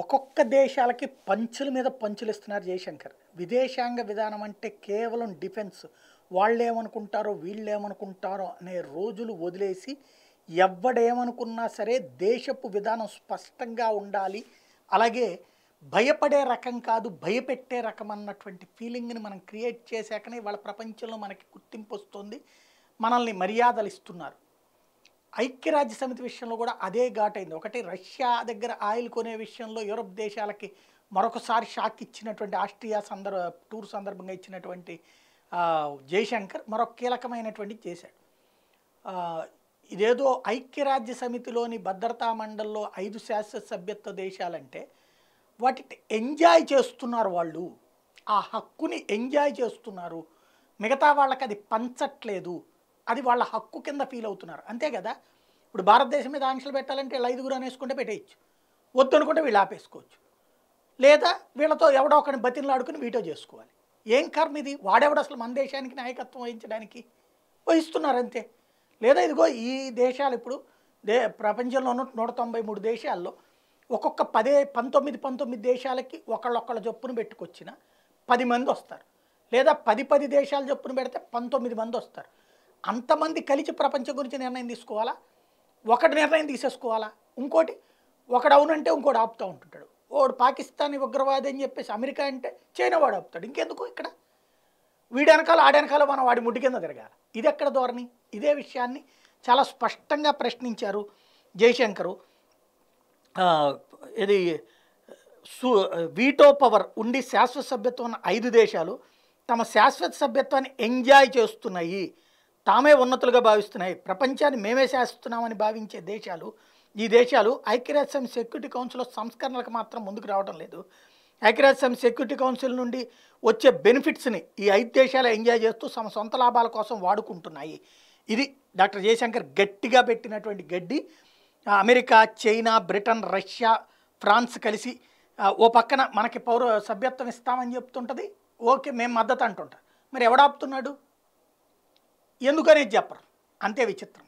ఒక్కొక్క దేశాలకి పంచుల మీద పంచులు ఇస్తున్నారు జయశంకర్ విదేశాంగ విధానం అంటే కేవలం డిఫెన్స్ వాళ్ళేమనుకుంటారో వీళ్ళేమనుకుంటారో అనే రోజులు వదిలేసి ఎవడేమనుకున్నా సరే దేశపు విధానం స్పష్టంగా ఉండాలి అలాగే భయపడే రకం కాదు భయపెట్టే రకం అన్నటువంటి ఫీలింగ్ని మనం క్రియేట్ చేశాకనే వాళ్ళ ప్రపంచంలో మనకి గుర్తింపు వస్తుంది మనల్ని మర్యాదలు ఇస్తున్నారు ఐక్యరాజ్య సమితి విషయంలో కూడా అదే ఘాటైంది ఒకటి రష్యా దగ్గర ఆయిల్ కొనే విషయంలో యూరప్ దేశాలకి మరొకసారి షాక్ ఇచ్చినటువంటి ఆస్ట్రియా సందర్భ టూర్ సందర్భంగా ఇచ్చినటువంటి జయశంకర్ మరొక కీలకమైనటువంటి చేశాడు ఇదేదో ఐక్యరాజ్య సమితిలోని భద్రతా మండల్లో ఐదు శాశ్వత సభ్యత్వ దేశాలంటే వాటిని ఎంజాయ్ చేస్తున్నారు వాళ్ళు ఆ హక్కుని ఎంజాయ్ చేస్తున్నారు మిగతా వాళ్ళకి అది పంచట్లేదు అది వాళ్ళ హక్కు కింద ఫీల్ అవుతున్నారు అంతే కదా ఇప్పుడు భారతదేశం మీద ఆంక్షలు పెట్టాలంటే వీళ్ళు ఐదుగురు అనేసుకుంటే పెట్టేయచ్చు వద్దు అనుకుంటే వీళ్ళు ఆపేసుకోవచ్చు లేదా వీళ్ళతో ఎవడో ఒకరిని బతిలాడుకుని వీటో చేసుకోవాలి ఏం కర్మ ఇది వాడెవడు అసలు మన దేశానికి నాయకత్వం వహించడానికి వహిస్తున్నారు అంతే లేదా ఇదిగో ఈ దేశాలు ఇప్పుడు దే ప్రపంచంలో ఉన్న నూట తొంభై మూడు దేశాల్లో ఒక్కొక్క పదే పంతొమ్మిది పంతొమ్మిది దేశాలకి ఒకళ్ళొక్కళ్ళ చొప్పున పెట్టుకొచ్చిన పది మంది వస్తారు లేదా పది పది దేశాల చొప్పున పెడితే పంతొమ్మిది మంది వస్తారు అంతమంది కలిసి ప్రపంచం గురించి నిర్ణయం తీసుకోవాలా ఒకటి నిర్ణయం తీసేసుకోవాలా ఇంకోటి ఒకడు అవునంటే ఇంకోటి ఆపుతూ ఉంటుంటాడు వాడు పాకిస్తానీ ఉగ్రవాది అని చెప్పేసి అమెరికా అంటే చైనా వాడు ఆపుతాడు ఇంకెందుకు ఇక్కడ వీడి వెనకాల ఆడి వెనకాల మనం వాడి ముడ్డి కింద తిరగాలి ఇది ఎక్కడ ధోరణి ఇదే విషయాన్ని చాలా స్పష్టంగా ప్రశ్నించారు జయశంకరు ఇది సు వీటో పవర్ ఉండి శాశ్వత సభ్యత్వం ఉన్న ఐదు దేశాలు తమ శాశ్వత సభ్యత్వాన్ని ఎంజాయ్ చేస్తున్నాయి తామే ఉన్నతులుగా భావిస్తున్నాయి ప్రపంచాన్ని మేమే శాసిస్తున్నామని భావించే దేశాలు ఈ దేశాలు ఐక్యరాజ్యం సెక్యూరిటీ కౌన్సిల్ సంస్కరణలకు మాత్రం ముందుకు రావడం లేదు ఐక్యరాజ్యం సెక్యూరిటీ కౌన్సిల్ నుండి వచ్చే బెనిఫిట్స్ని ఈ ఐదు దేశాలు ఎంజాయ్ చేస్తూ తమ సొంత లాభాల కోసం వాడుకుంటున్నాయి ఇది డాక్టర్ జయశంకర్ గట్టిగా పెట్టినటువంటి గడ్డి America China Britain Russia France కలిసి ఓ పక్కన మనకి పౌర సభ్యత్వం ఇస్తామని చెప్తుంటుంది ఓకే మేము మద్దతు అంటుంటాం మరి ఎవడాపుతున్నాడు ఎందుకనేది చెప్పరు అంతే విచిత్రం